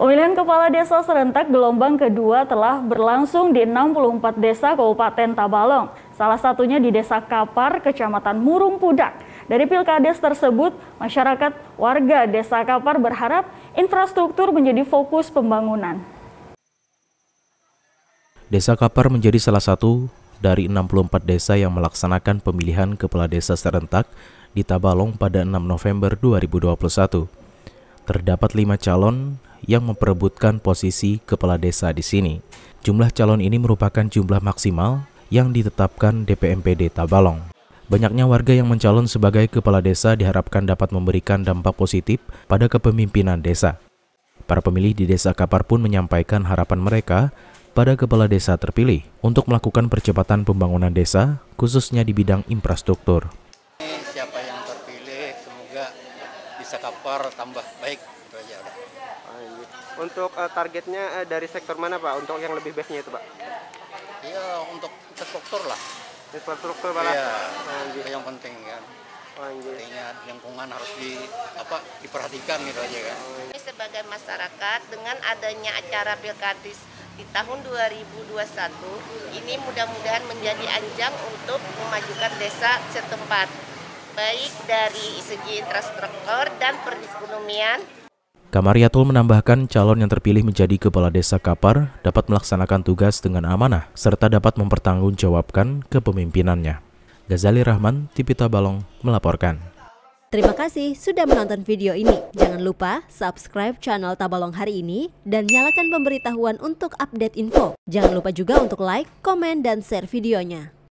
Pemilihan kepala desa serentak gelombang kedua telah berlangsung di 64 desa Kabupaten Tabalong, salah satunya di Desa Kapar, Kecamatan Murung Pudak. Dari pilkades tersebut, masyarakat warga Desa Kapar berharap infrastruktur menjadi fokus pembangunan. Desa Kapar menjadi salah satu dari 64 desa yang melaksanakan pemilihan kepala desa serentak di Tabalong pada 6 November 2021. Terdapat lima calon yang memperebutkan posisi kepala desa di sini. Jumlah calon ini merupakan jumlah maksimal yang ditetapkan DPMPD Tabalong. Banyaknya warga yang mencalon sebagai kepala desa diharapkan dapat memberikan dampak positif pada kepemimpinan desa. Para pemilih di Desa Kapar pun menyampaikan harapan mereka pada kepala desa terpilih untuk melakukan percepatan pembangunan desa, khususnya di bidang infrastruktur. Siapa yang terpilih, semoga bisa Kapar tambah baik. Itu aja. Untuk uh, targetnya uh, dari sektor mana Pak? Untuk yang lebih baiknya itu Pak? Iya, untuk infrastruktur lah. Infrastruktur Pak. Iya. Itu yang penting kan. Ya. Oh, Pentingnya lingkungan harus di apa diperhatikan gitu aja kan. Oh, ini iya. sebagai masyarakat dengan adanya acara pilkadis di tahun 2021 ini mudah-mudahan menjadi anjang untuk memajukan desa setempat baik dari segi infrastruktur dan perekonomian Kamariatul menambahkan calon yang terpilih menjadi kepala desa Kapar dapat melaksanakan tugas dengan amanah serta dapat mempertanggungjawabkan kepemimpinannya. Ghazali Rahman, Tipita Balong melaporkan. Terima kasih sudah menonton video ini. Jangan lupa subscribe channel Tabalong hari ini dan nyalakan pemberitahuan untuk update info. Jangan lupa juga untuk like, komen, dan share videonya.